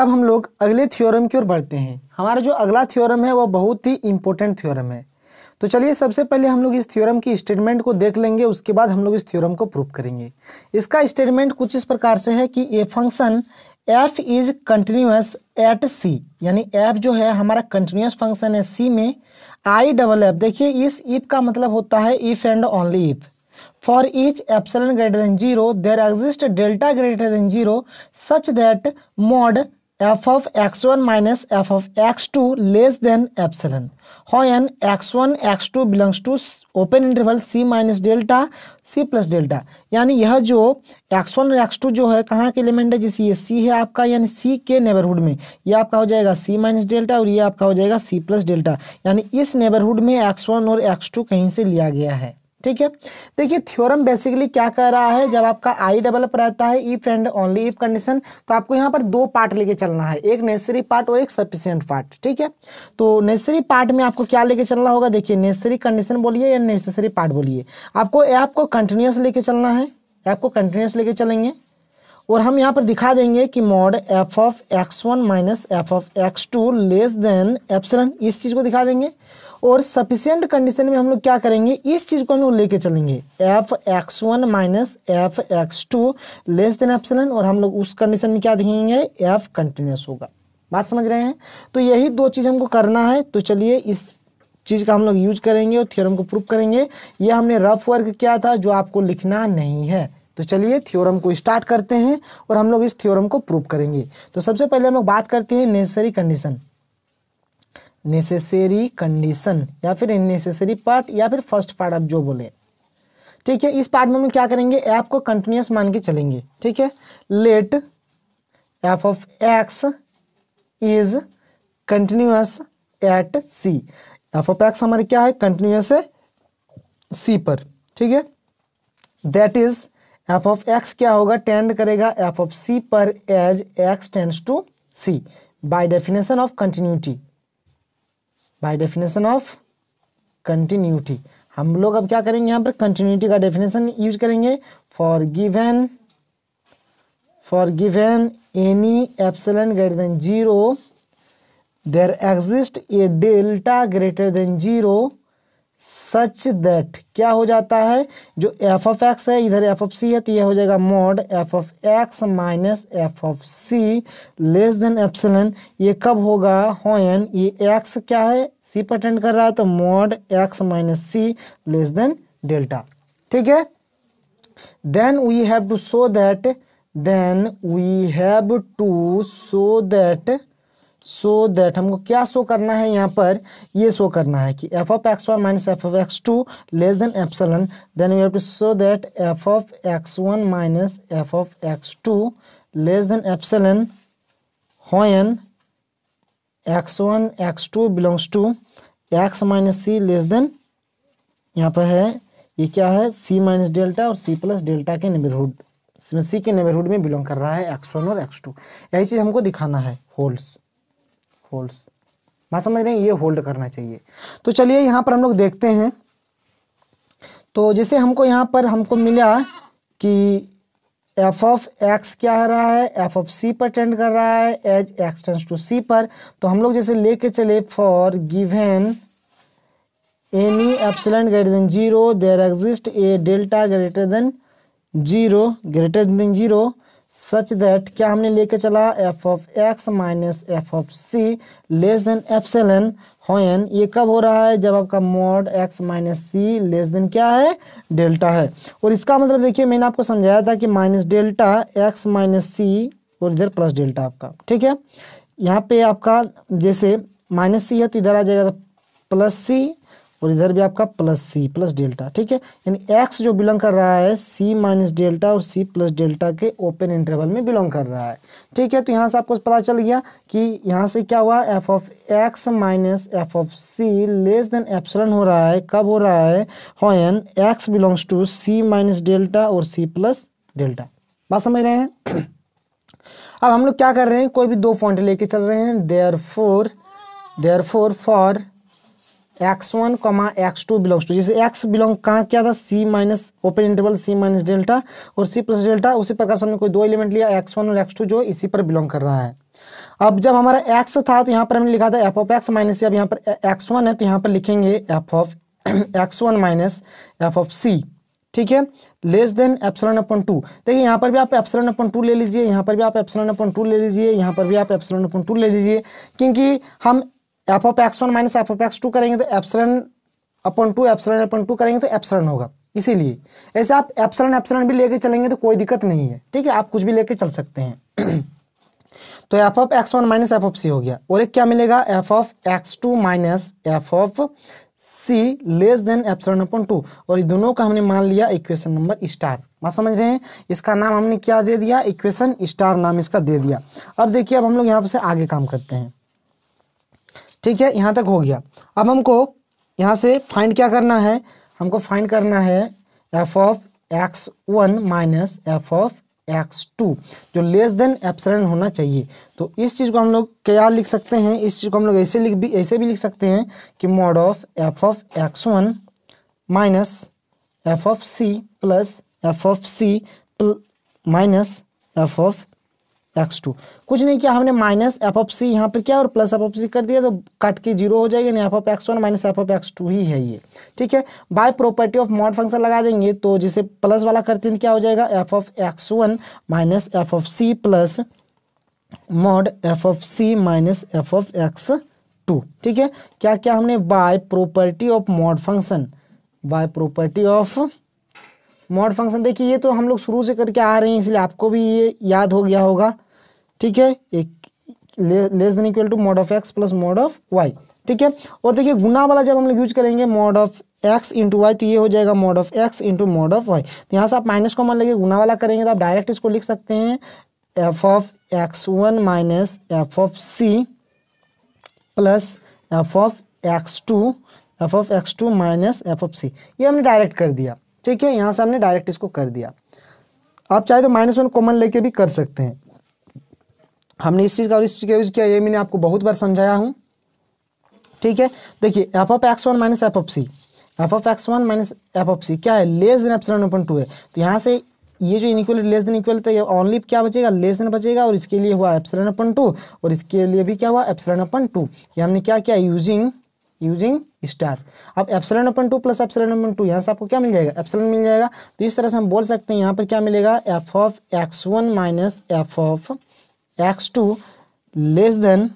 अब हम लोग अगले थ्योरम की ओर बढ़ते हैं हमारा जो अगला थ्योरम है वो बहुत ही इंपॉर्टेंट थ्योरम है तो चलिए सबसे पहले हम लोग इस थ्योरम की स्टेटमेंट को देख लेंगे उसके बाद हम लोग इस थ्योरम को प्रूव करेंगे इसका स्टेटमेंट कुछ इस प्रकार से है कि a function F is continuous at C यानी एफ जो है हमारा कंटिन्यूस फंक्शन है सी में आई डबल एफ देखिए इस इफ का मतलब होता है if and only if for each epsilon greater than zero there exist delta greater than zero such that mod F of x one minus F of x two less than epsilon on X one x two belongs to open interval C minus delta C plus delta यानी यह जो X one और x two जो है कहाँ के element है जैसे ये सी है आपका यानी सी के नेबरहुड में ये आपका हो जाएगा सी माइनस डेल्टा और ये आपका हो जाएगा सी प्लस डेल्टा यानी इस नेबरहुड में एक्स वन और एक्स टू कहीं से लिया गया है ठीक है देखिए थ्योरम बेसिकली क्या कह रहा है जब आपका आई डेवलप रहता है if and only if condition तो आपको यहाँ पर दो पार्ट लेके चलना है एक नेसेसरी पार्ट और एक सफिशियंट पार्ट ठीक है तो नेसेसरी पार्ट में आपको क्या लेके चलना होगा देखिए नेसेसरी कंडीशन बोलिए या नेसेसरी पार्ट बोलिए आपको ऐप को कंटिन्यूस लेके चलना है ऐप को कंटिन्यूस लेके चलेंगे और हम यहाँ पर दिखा देंगे कि mod F of x one minus F of x two less than epsilon इस चीज़ को दिखा देंगे और सफिशियंट कंडीशन में हम लोग क्या करेंगे इस चीज़ को हम लोग लेके चलेंगे F X one minus F X two less than epsilon और हम लोग उस कंडीशन में क्या देखेंगे एफ कंटिन्यूस होगा बात समझ रहे हैं तो यही दो चीज़ हमको करना है तो चलिए इस चीज़ का हम लोग यूज करेंगे और थ्योरम को प्रूव करेंगे ये हमने रफ वर्क किया था जो आपको लिखना नहीं है तो चलिए थ्योरम को स्टार्ट करते हैं और हम लोग इस थ्योरम को प्रूव करेंगे तो सबसे पहले हम लोग बात करते हैं नेसेसरी कंडीशन नेसेसरी कंडीशन या फिर अननेसेसरी पार्ट या फिर फर्स्ट पार्ट आप जो बोले ठीक है इस पार्ट में हम क्या करेंगे ऐप को कंटिन्यूस मान के चलेंगे ठीक है let F of x is continuous at C F of X हमारे क्या है कंटिन्यूस है सी पर ठीक है that is F of x क्या होगा टेंड करेगा एफ ऑफ सी पर as X tends to C by definition of continuity by definition of continuity हम लोग अब क्या करेंगे यहाँ पर कंटिन्यूटी का डेफिनेशन यूज करेंगे for given for given any epsilon greater than zero there exist a delta greater than zero such that क्या हो जाता है जो एफ ऑफ एक्स है इधर एफ ऑफ सी है तो यह हो जाएगा mod F of x minus F of C less than epsilon ये कब होगा होन ये एक्स क्या है सी पर अटेंड कर रहा है तो mod X minus C less than delta ठीक है then we have to show that then we have to show that so so that हमको क्या शो करना है यहाँ पर ये शो करना है कि F of x one minus F of x two less than epsilon then we have to show that F of x one minus F of x two less than epsilon when x one x two belongs to X minus C less than यहाँ पर है ये क्या है सी minus delta और सी plus delta के neighbourhood C के नेबरहुड में बिलोंग कर रहा है एक्स वन और एक्स टू यही चीज़ हमको दिखाना है होल्स होल्ड्स बात समझ रहे हैं ये होल्ड करना चाहिए तो चलिए यहाँ पर हम लोग देखते हैं तो जैसे हमको यहाँ पर हमको मिला कि एफ ऑफ एक्स क्या आ रहा है एफ ऑफ सी पर टेंड कर रहा है as X tends to C पर तो हम लोग जैसे लेके चले for given any epsilon greater than zero there exist a delta greater than zero greater than zero such that क्या हमने लेके चला F of x minus F of C less than epsilon when ये कब हो रहा है जब आपका mod X minus C less than क्या है डेल्टा है और इसका मतलब देखिए मैंने आपको समझाया था कि minus delta x minus c और इधर प्लस डेल्टा आपका ठीक है यहाँ पे आपका जैसे माइनस सी है तो इधर आ जाएगा प्लस तो सी और इधर भी आपका प्लस सी प्लस डेल्टा ठीक है यानी एक्स जो बिलोंग कर रहा है सी माइनस डेल्टा और सी प्लस डेल्टा के ओपन इंटरवल में बिलोंग कर रहा है ठीक है तो यहाँ से आपको पता चल गया कि यहाँ से क्या हुआ f of x minus F of C less than epsilon हो रहा है कब हो रहा है when x belongs to c minus delta और सी प्लस डेल्टा बात समझ रहे हैं अब हम लोग क्या कर रहे हैं कोई भी दो पॉइंट लेके चल रहे हैं therefore therefore for x one comma x two belongs to जैसे एक्स बिलोंग कहाँ क्या था सी माइनस ओपन इंटरवल सी माइनस डेल्टा और सी प्लस डेल्टा उसी प्रकार से हमने कोई दो एलिमेंट लिया एक्स वन और एक्स टू जो इसी पर बिलोंग कर रहा है अब जब हमारा एक्स था तो यहाँ पर हमने लिखा था f of x minus c अब यहाँ पर एक्स वन है तो यहाँ पर लिखेंगे f of x one minus F of c ठीक है less than epsilon upon two देखिए यहाँ पर भी आप एप्सलन अपन टू ले लीजिए यहाँ पर भी आप एप्सलन अपन टू ले लीजिए यहाँ पर भी आप एप्सलन अपन टू ले लीजिए क्योंकि हम f of x one minus F of x two करेंगे तो epsilon upon two epsilon upon two करेंगे तो एप्सलन होगा इसीलिए ऐसे आप एप्सलन एप्सलन भी लेके चलेंगे तो कोई दिक्कत नहीं है ठीक है आप कुछ भी लेके चल सकते हैं तो f of x one minus F of c हो गया और एक क्या मिलेगा f of x two minus F of C less than epsilon upon two और ये दोनों का हमने मान लिया इक्वेशन नंबर स्टार बात समझ रहे हैं इसका नाम हमने क्या दे दिया इक्वेशन स्टार नाम इसका दे दिया अब देखिए अब हम लोग यहाँ से आगे काम करते हैं ठीक है यहाँ तक हो गया अब हमको यहाँ से फाइंड क्या करना है हमको फाइंड करना है f of x one minus F of x two जो लेस देन एप्सलन होना चाहिए तो इस चीज़ को हम लोग क्या लिख सकते हैं इस चीज़ को हम लोग ऐसे लिख भी ऐसे भी लिख सकते हैं कि mod of f of x one minus F of c plus f of c minus F of x two कुछ नहीं किया हमने माइनस एफ ऑफ सी यहाँ पर किया और प्लस एफ ऑफ सी कर दिया तो कट के जीरो हो जाएगा यानी f of x one minus F of x two ही है ये ठीक है by property of mod function लगा देंगे तो जिसे प्लस वाला करते हैं तो क्या हो जाएगा f of x one minus F of c plus mod F of c minus F of x two ठीक है क्या क्या हमने by property of mod function by property of mod function देखिए ये तो हम लोग शुरू से करके आ रहे हैं इसलिए आपको भी ये याद हो गया होगा ठीक है एक less than equal to mod of x plus mod of y ठीक है और देखिए गुना वाला जब हम लोग यूज करेंगे mod of x into y तो ये हो जाएगा mod of x into mod of y तो यहाँ से आप माइनस को मान लेंगे गुना वाला करेंगे तो आप डायरेक्ट इसको लिख सकते हैं f of x one minus F of c plus f of x two f of x two minus F of c ये हमने डायरेक्ट कर दिया ठीक है यहाँ से हमने डायरेक्ट इसको कर दिया आप चाहे तो माइनस वन कॉमन लेके भी कर सकते हैं हमने इस चीज़ का और इस चीज़ का यूज़ किया ये मैंने आपको बहुत बार समझाया हूँ ठीक है देखिए f of x one minus F of c F of x one minus F of c क्या है less than epsilon upon two है तो यहाँ से ये जो इनिक्वल लेस देन इक्वल था ये ऑनली क्या बचेगा लेस देन बचेगा और इसके लिए हुआ एप्सिलॉन अपन टू और इसके लिए भी क्या हुआ एप्सिलॉन अपन टू ये हमने क्या किया यूजिंग यूजिंग स्टार अब epsilon upon two plus epsilon upon two यहाँ से आपको क्या मिल जाएगा एप्सलन मिल जाएगा तो इस तरह से हम बोल सकते हैं यहाँ पर क्या मिलेगा f of x one minus F of x two less than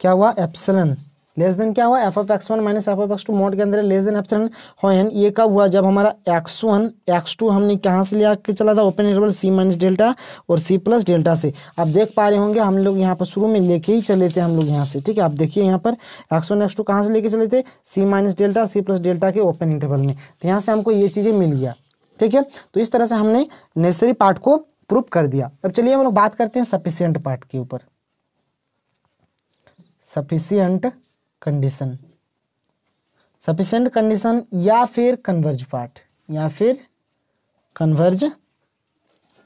क्या हुआ एप्सलन लेस देन क्या हुआ f of x one minus F of x two mod के अंदर लेस देन एफ एप्सन होन ये कब हुआ जब हमारा एक्स वन एक्स टू हमने कहाँ से लिया के चला था ओपन इंटरवल सी माइनस डेल्टा और सी प्लस डेल्टा से आप देख पा रहे होंगे हम लोग यहाँ पर शुरू में लेके ही चले थे हम लोग यहाँ से ठीक है आप देखिए यहाँ पर एक्स वन एक्स टू कहाँ से लेके चले थे सी माइनस डेल्टा सी प्लस डेल्टा के ओपन इंटरवल में तो यहाँ से हमको ये चीज़ें मिल गया ठीक है तो इस तरह से हमने नेसेसरी पार्ट को प्रूव कर दिया अब चलिए हम लोग बात करते हैं सफिशियंट पार्ट के ऊपर सफिशियंट कंडीशन सफिशेंट कंडीशन या फिर कन्वर्ज पार्ट या फिर कन्वर्ज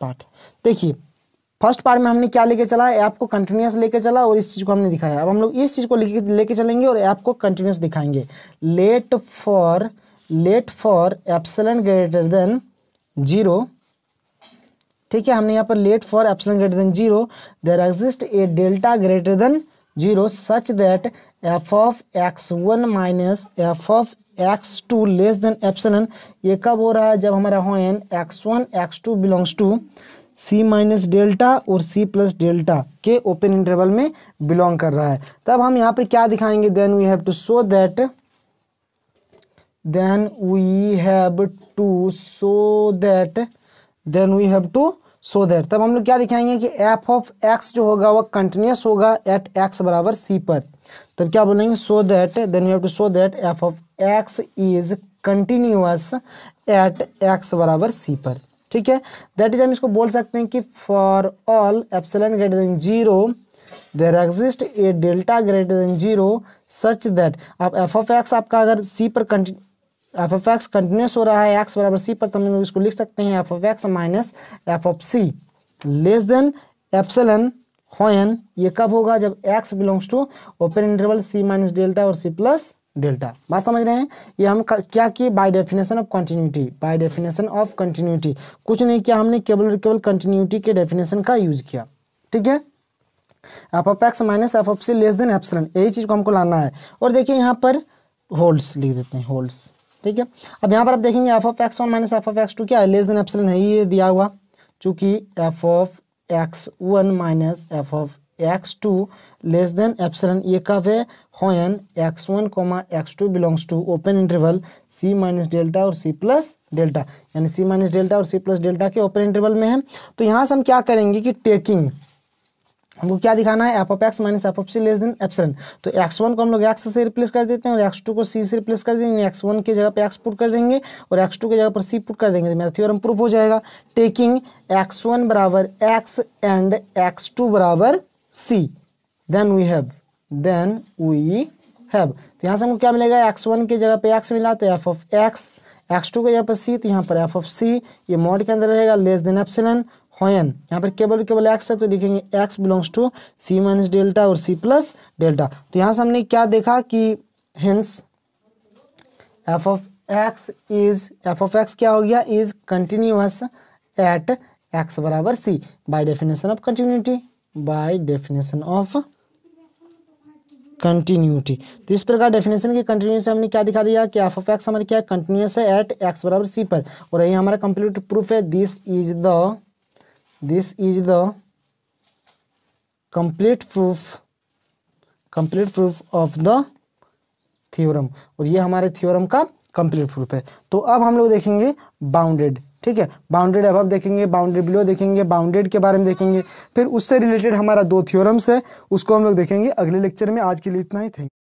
पार्ट देखिए फर्स्ट पार्ट में हमने क्या लेके चला ऐप को कंटिन्यूस लेके चला और इस चीज़ को हमने दिखाया अब हम लोग इस चीज़ को लेके चलेंगे और ऐप को कंटिन्यूस दिखाएंगे let for let for epsilon greater than zero ठीक है हमने यहाँ पर let for epsilon greater than zero there exist a delta greater than zero such that F of x one minus F of x two less than epsilon ये कब हो रहा है जब हमारा when x one x two belongs to c minus delta और सी plus delta के open interval में बिलोंग कर रहा है तब हम यहाँ पर क्या दिखाएंगे then we have to show that then we have to show that then we have to show that तब हम लोग क्या दिखाएंगे कि एफ ऑफ एक्स जो होगा वह कंटिन्यूस होगा एट एक्स बराबर सी पर तब क्या बोलेंगे show that then you have to show that F of x is continuous at x बराबर सी पर ठीक है दैट इज हम इसको बोल सकते हैं कि for all epsilon greater than zero there exist a delta greater than zero such that अब एफ ऑफ एक्स आपका अगर सी पर continue f f x continuous हो रहा है एक्स बराबर सी पर तो हम इसको लिख सकते हैं f of x minus F of C less than epsilon when ये कब होगा जब x belongs to open interval C minus delta और सी प्लस डेल्टा बात समझ रहे हैं ये हम क्या किए by definition of continuity by definition of continuity कुछ नहीं किया हमने केवल केवल कंटिन्यूटी के डेफिनेशन का यूज किया ठीक है f of x minus F of C less than epsilon यही चीज़ को हमको लाना है और देखिए यहाँ पर होल्ड्स लिख देते हैं होल्ड्स ठीक है अब यहाँ पर आप देखेंगे f of x one minus F of x two क्या लेस देन एप्सिलॉन है ये दिया हुआ चूंकि f of x one minus F of x two less than epsilon ये कब है when x one comma x two belongs to open interval C minus delta और सी प्लस डेल्टा यानी सी माइनस डेल्टा और सी प्लस डेल्टा के open interval में है तो यहाँ से हम क्या करेंगे कि टेकिंग हमको क्या दिखाना है f of x minus F of C less than epsilon तो एक्स वन को हम लोग एक्स से रिप्लेस कर देते हैं और एक्स टू को सी से रिप्लेस कर देंगे एक्स वन की जगह पे एक्स पुट कर देंगे और एक्स टू की जगह पर सी पुट कर देंगे तो मेरा थ्योरम प्रूफ हो जाएगा टेकिंग एक्स वन बराबर एक्स एंड एक्स टू बराबर c then we have then we have तो यहाँ से हमको क्या मिलेगा एक्स वन की जगह पर एक्स मिला तो f of x x two के जगह पर सी तो यहाँ पर एफ ऑफ सी ये मॉड के अंदर रहेगा लेस देन एप्सिलन होयन यहाँ पर केवल केवल एक्स है तो लिखेंगे x belongs to c minus delta और सी प्लस डेल्टा तो यहाँ से हमने क्या देखा कि hence f of x is F of x क्या हो गया इज कंटिन्यूस एट एक्स बराबर c by definition of continuity by definition of continuity तो इस प्रकार डेफिनेशन की कंटिन्यूस हमने क्या दिखा दिया कि एफ ऑफ एक्स हमारे क्या है कंटिन्यूस है एट एक्स बराबर सी पर और यही हमारा कंप्लीट प्रूफ है this is the this is the complete proof complete proof of the theorem और ये हमारे थियोरम का कंप्लीट प्रूफ है तो अब हम लोग देखेंगे बाउंडेड ठीक है बाउंडेड अब देखेंगे बाउंडेड बिलो देखेंगे बाउंडेड के बारे में देखेंगे फिर उससे रिलेटेड हमारा दो थियोरम्स है उसको हम लोग देखेंगे अगले लेक्चर में आज के लिए इतना ही थैंक